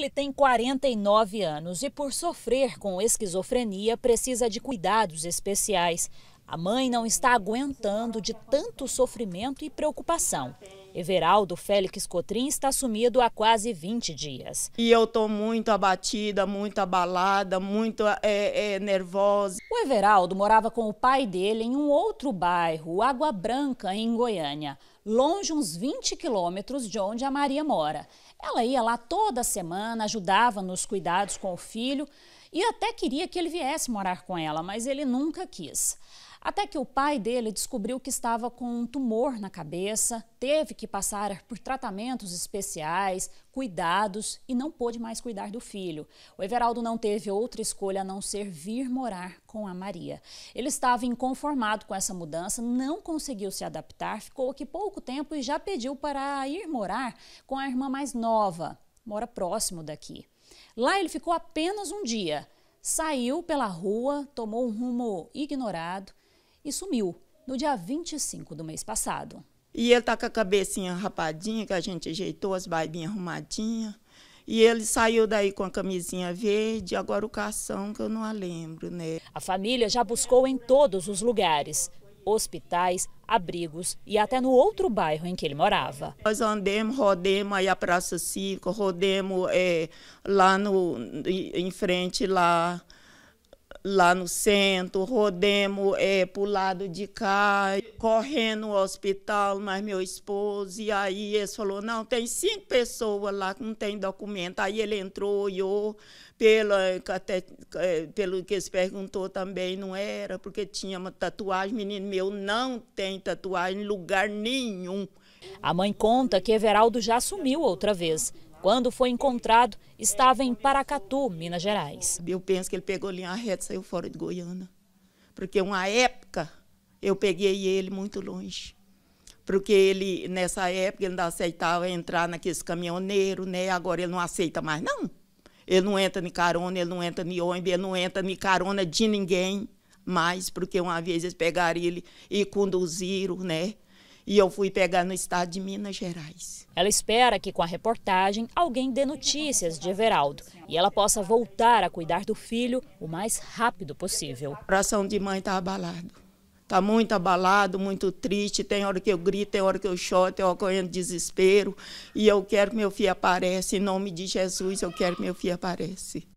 Ele tem 49 anos e, por sofrer com esquizofrenia, precisa de cuidados especiais. A mãe não está aguentando de tanto sofrimento e preocupação. Everaldo Félix Cotrim está sumido há quase 20 dias. E eu estou muito abatida, muito abalada, muito é, é, nervosa. O Everaldo morava com o pai dele em um outro bairro, Água Branca, em Goiânia longe uns 20 quilômetros de onde a Maria mora. Ela ia lá toda semana, ajudava nos cuidados com o filho e até queria que ele viesse morar com ela, mas ele nunca quis. Até que o pai dele descobriu que estava com um tumor na cabeça, teve que passar por tratamentos especiais, cuidados e não pôde mais cuidar do filho. O Everaldo não teve outra escolha a não ser vir morar com a Maria. Ele estava inconformado com essa mudança, não conseguiu se adaptar, ficou aqui pouco pouco tempo e já pediu para ir morar com a irmã mais nova, mora próximo daqui. Lá ele ficou apenas um dia, saiu pela rua, tomou um rumo ignorado e sumiu no dia 25 do mês passado. E ele tá com a cabecinha rapadinha, que a gente ajeitou, as barbinhas arrumadinhas. E ele saiu daí com a camisinha verde, agora o cação que eu não a lembro, né? A família já buscou em todos os lugares hospitais, abrigos e até no outro bairro em que ele morava. Nós andemos, rodemos aí a Praça Cívica, rodemos é, lá no, em frente lá lá no centro, rodemos é, para lado de cá, correndo ao hospital, mas meu esposo, e aí ele falou, não, tem cinco pessoas lá que não tem documento. Aí ele entrou, olhou, pelo, até, pelo que ele perguntou também, não era, porque tinha uma tatuagem, menino meu não tem tatuagem em lugar nenhum. A mãe conta que Everaldo já sumiu outra vez, quando foi encontrado, estava em Paracatu, Minas Gerais. Eu penso que ele pegou linha reta e saiu fora de Goiânia. Porque uma época eu peguei ele muito longe. Porque ele, nessa época, ele não aceitava entrar naqueles caminhoneiros, né? Agora ele não aceita mais, não. Ele não entra em carona, ele não entra em ônibus, ele não entra em carona de ninguém mais, porque uma vez eles pegaram ele e conduziram, né? e eu fui pegar no estado de Minas Gerais. Ela espera que com a reportagem alguém dê notícias de Everaldo e ela possa voltar a cuidar do filho o mais rápido possível. O coração de mãe está abalado. Está muito abalado, muito triste. Tem hora que eu grito, tem hora que eu choro, tem hora que eu desespero. E eu quero que meu filho apareça. Em nome de Jesus, eu quero que meu filho apareça.